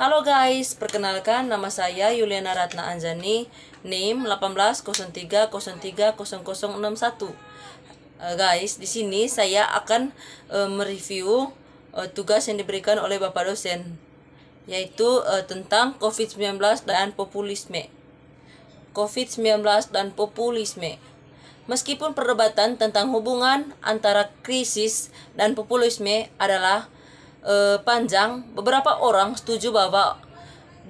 Halo guys, perkenalkan nama saya Yuliana Ratna Anjani, NIM 1803030061. Uh, eh, guys, di sini saya akan uh, mereview uh, tugas yang diberikan oleh Bapak dosen yaitu uh, tentang COVID-19 dan populisme. COVID-19 dan populisme. Meskipun perdebatan tentang hubungan antara krisis dan populisme adalah uh, panjang, beberapa orang setuju bahwa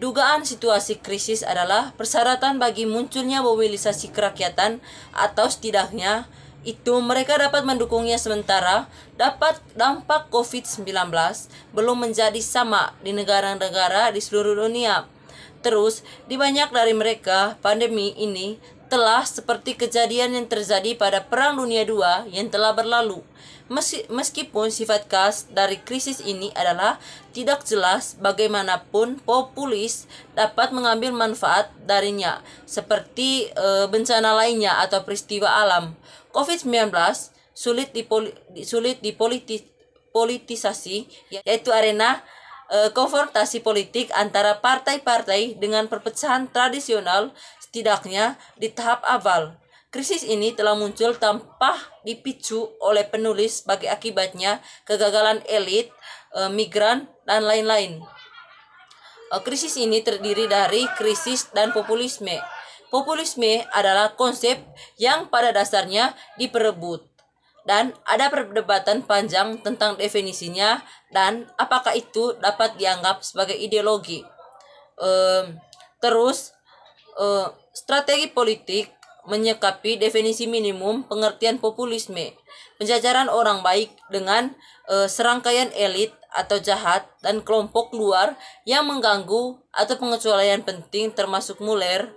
dugaan situasi krisis adalah persyaratan bagi munculnya mobilisasi kerakyatan atau setidaknya itu mereka dapat mendukungnya sementara dapat dampak COVID-19 belum menjadi sama di negara-negara di seluruh dunia. Terus, di banyak dari mereka, pandemi ini telah seperti kejadian yang terjadi pada Perang Dunia II yang telah berlalu. Meskipun sifat khas dari krisis ini adalah tidak jelas bagaimanapun populis dapat mengambil manfaat darinya seperti e, bencana lainnya atau peristiwa alam. COVID-19 sulit dipoli, sulit dipolitisasi yaitu arena e, konfrontasi politik antara partai-partai dengan perpecahan tradisional setidaknya di tahap awal. Krisis ini telah muncul tanpa dipicu oleh penulis sebagai akibatnya kegagalan elit, e, migran, dan lain-lain. E, krisis ini terdiri dari krisis dan populisme. Populisme adalah konsep yang pada dasarnya diperebut dan ada perdebatan panjang tentang definisinya dan apakah itu dapat dianggap sebagai ideologi. Um, terus, um, strategi politik menyikapi definisi minimum pengertian populisme, penjajaran orang baik dengan e, serangkaian elit atau jahat dan kelompok luar yang mengganggu atau pengecualian penting termasuk muler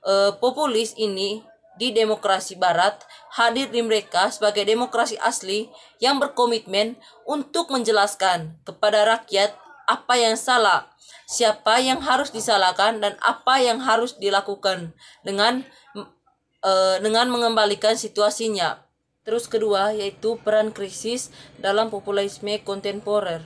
Uh, eh, populis ini di demokrasi barat hadir di mereka sebagai demokrasi asli yang berkomitmen untuk menjelaskan kepada rakyat apa yang salah, siapa yang harus disalahkan dan apa yang harus dilakukan dengan e, dengan mengembalikan situasinya. Terus kedua yaitu peran krisis dalam populisme kontemporer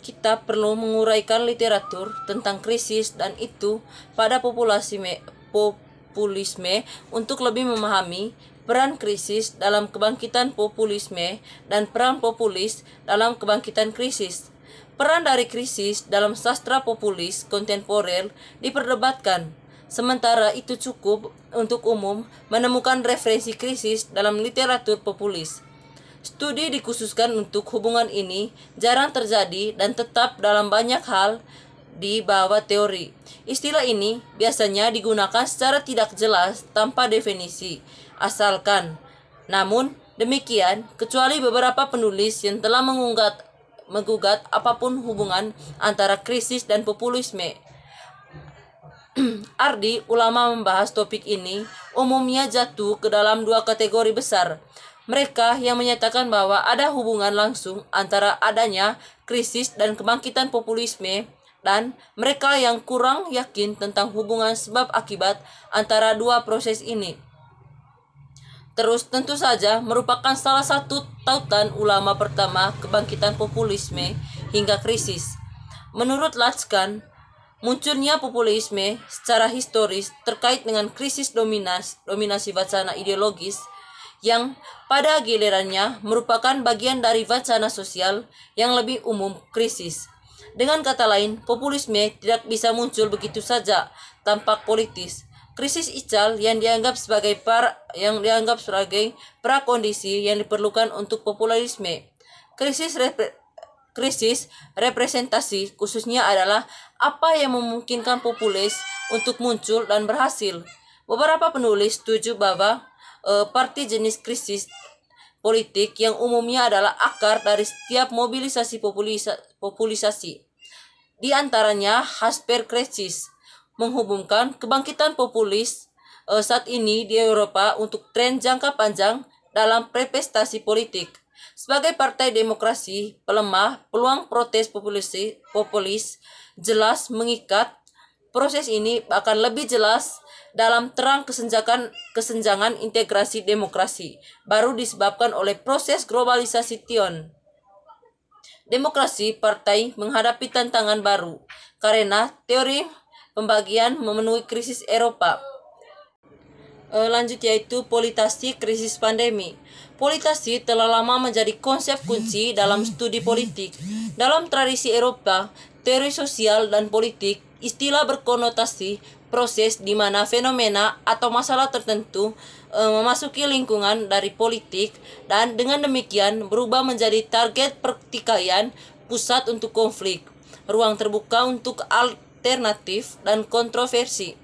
kita perlu menguraikan literatur tentang krisis dan itu pada populasi me, pop, populisme untuk lebih memahami peran krisis dalam kebangkitan populisme dan peran populis dalam kebangkitan krisis. Peran dari krisis dalam sastra populis kontemporer diperdebatkan, sementara itu cukup untuk umum menemukan referensi krisis dalam literatur populis. Studi dikhususkan untuk hubungan ini jarang terjadi dan tetap dalam banyak hal di bawah teori. Istilah ini biasanya digunakan secara tidak jelas tanpa definisi, asalkan. Namun, demikian, kecuali beberapa penulis yang telah mengunggat, menggugat apapun hubungan antara krisis dan populisme. Ardi, ulama membahas topik ini, umumnya jatuh ke dalam dua kategori besar. Mereka yang menyatakan bahwa ada hubungan langsung antara adanya krisis dan kebangkitan populisme dan mereka yang kurang yakin tentang hubungan sebab akibat antara dua proses ini. Terus tentu saja merupakan salah satu tautan ulama pertama kebangkitan populisme hingga krisis. Menurut Latskan, munculnya populisme secara historis terkait dengan krisis dominas, dominasi wacana ideologis yang pada gilirannya merupakan bagian dari wacana sosial yang lebih umum krisis dengan kata lain, populisme tidak bisa muncul begitu saja tampak politis. Krisis Ical yang dianggap sebagai par, yang dianggap sebagai prakondisi yang diperlukan untuk populisme. Krisis repre, krisis representasi khususnya adalah apa yang memungkinkan populis untuk muncul dan berhasil. Beberapa penulis setuju bahwa e, parti jenis krisis politik yang umumnya adalah akar dari setiap mobilisasi populisa, populisasi. Di antaranya Hasper Kresis menghubungkan kebangkitan populis eh, saat ini di Eropa untuk tren jangka panjang dalam prestasi politik. Sebagai partai demokrasi pelemah, peluang protes populis populis jelas mengikat Proses ini akan lebih jelas dalam terang kesenjangan kesenjangan integrasi demokrasi baru disebabkan oleh proses globalisasi Tion. Demokrasi partai menghadapi tantangan baru karena teori pembagian memenuhi krisis Eropa. Eh, lanjut yaitu politasi krisis pandemi. Politasi telah lama menjadi konsep kunci dalam studi politik. Dalam tradisi Eropa, teori sosial dan politik, istilah berkonotasi proses di mana fenomena atau masalah tertentu e, memasuki lingkungan dari politik dan dengan demikian berubah menjadi target pertikaian pusat untuk konflik, ruang terbuka untuk alternatif dan kontroversi.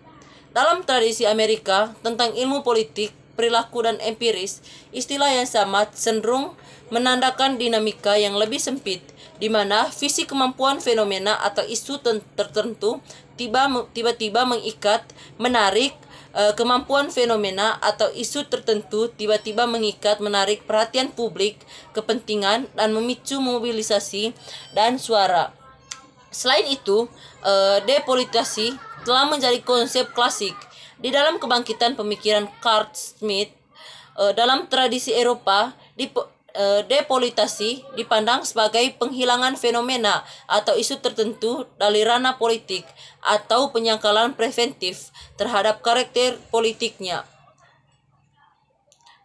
Dalam tradisi Amerika tentang ilmu politik perilaku dan empiris, istilah yang sama cenderung menandakan dinamika yang lebih sempit, di mana visi kemampuan fenomena atau isu tertentu tiba-tiba mengikat, menarik, eh, kemampuan fenomena atau isu tertentu tiba-tiba mengikat menarik perhatian publik, kepentingan, dan memicu mobilisasi dan suara. Selain itu, eh, depolitisasi telah menjadi konsep klasik di dalam kebangkitan pemikiran Kurt Smith, uh, dalam tradisi Eropa, dipo, eh, depolitasi dipandang sebagai penghilangan fenomena atau isu tertentu dari ranah politik atau penyangkalan preventif terhadap karakter politiknya.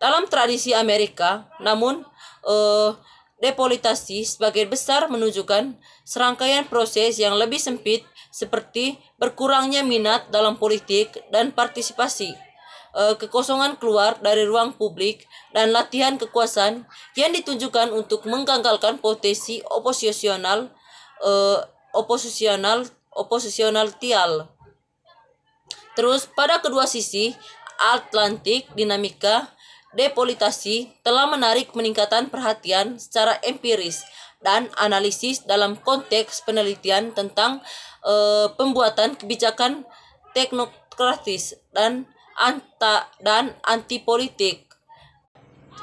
Dalam tradisi Amerika, namun uh, depolitasi sebagian besar menunjukkan serangkaian proses yang lebih sempit seperti berkurangnya minat dalam politik dan partisipasi, e, kekosongan keluar dari ruang publik, dan latihan kekuasaan yang ditunjukkan untuk menggagalkan potensi oposisional e, oposisional oposisional tial. Terus pada kedua sisi Atlantik dinamika depolitasi telah menarik peningkatan perhatian secara empiris dan analisis dalam konteks penelitian tentang e, pembuatan kebijakan teknokratis dan anta dan anti politik.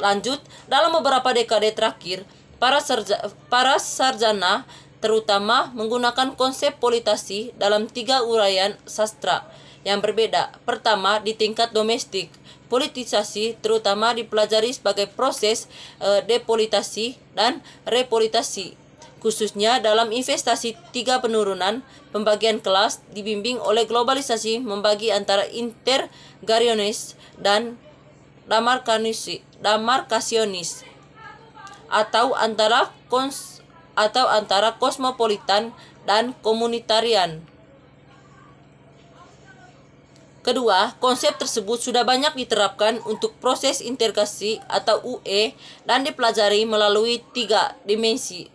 Lanjut, dalam beberapa dekade terakhir, para sarja, para sarjana terutama menggunakan konsep politasi dalam tiga uraian sastra yang berbeda. Pertama, di tingkat domestik, politisasi terutama dipelajari sebagai proses e, depolitasi dan repolitasi khususnya dalam investasi tiga penurunan pembagian kelas dibimbing oleh globalisasi membagi antara intergarionis dan damarkasionis atau antara kons atau antara kosmopolitan dan komunitarian Kedua, konsep tersebut sudah banyak diterapkan untuk proses integrasi atau UE dan dipelajari melalui tiga dimensi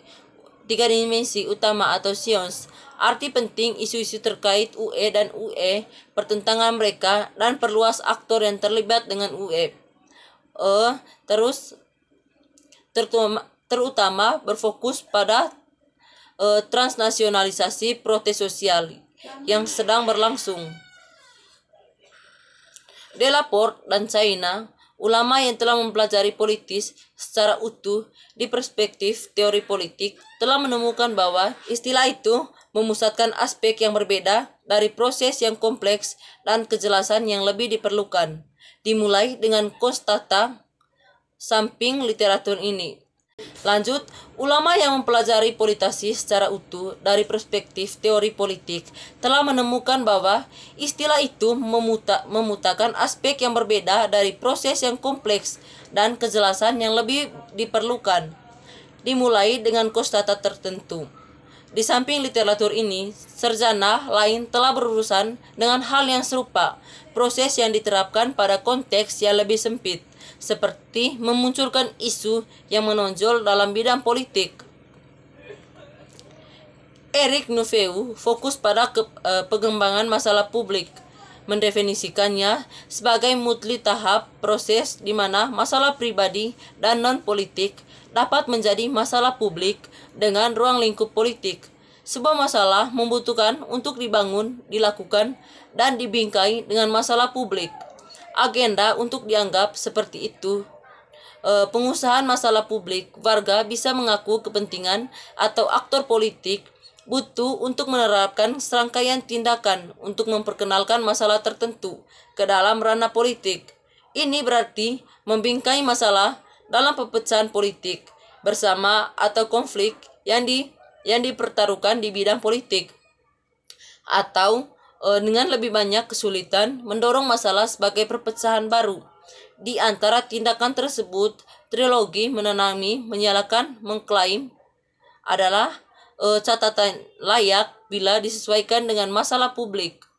tiga dimensi utama atau sions arti penting isu-isu terkait UE dan UE, pertentangan mereka, dan perluas aktor yang terlibat dengan UE. E, terus terutama, terutama berfokus pada e, transnasionalisasi protes sosial yang sedang berlangsung. Delaport dan China, ulama yang telah mempelajari politis secara utuh di perspektif teori politik telah menemukan bahwa istilah itu memusatkan aspek yang berbeda dari proses yang kompleks dan kejelasan yang lebih diperlukan. Dimulai dengan konstata samping literatur ini. Lanjut, ulama yang mempelajari politasi secara utuh dari perspektif teori politik telah menemukan bahwa istilah itu memuta, memutakan aspek yang berbeda dari proses yang kompleks dan kejelasan yang lebih diperlukan. Dimulai dengan kostata tertentu di samping literatur ini, serjana lain telah berurusan dengan hal yang serupa, proses yang diterapkan pada konteks yang lebih sempit, seperti memunculkan isu yang menonjol dalam bidang politik. Erik Nufeu fokus pada ke, eh, pengembangan masalah publik, mendefinisikannya sebagai mutli tahap proses di mana masalah pribadi dan non-politik dapat menjadi masalah publik dengan ruang lingkup politik. Sebuah masalah membutuhkan untuk dibangun, dilakukan, dan dibingkai dengan masalah publik. Agenda untuk dianggap seperti itu. E, pengusahaan masalah publik, warga bisa mengaku kepentingan atau aktor politik butuh untuk menerapkan serangkaian tindakan untuk memperkenalkan masalah tertentu ke dalam ranah politik. Ini berarti membingkai masalah dalam pepecahan politik bersama atau konflik yang di yang dipertaruhkan di bidang politik atau e, dengan lebih banyak kesulitan mendorong masalah sebagai perpecahan baru. Di antara tindakan tersebut, trilogi menenangi, menyalakan, mengklaim adalah Eh, catatan layak bila disesuaikan dengan masalah publik.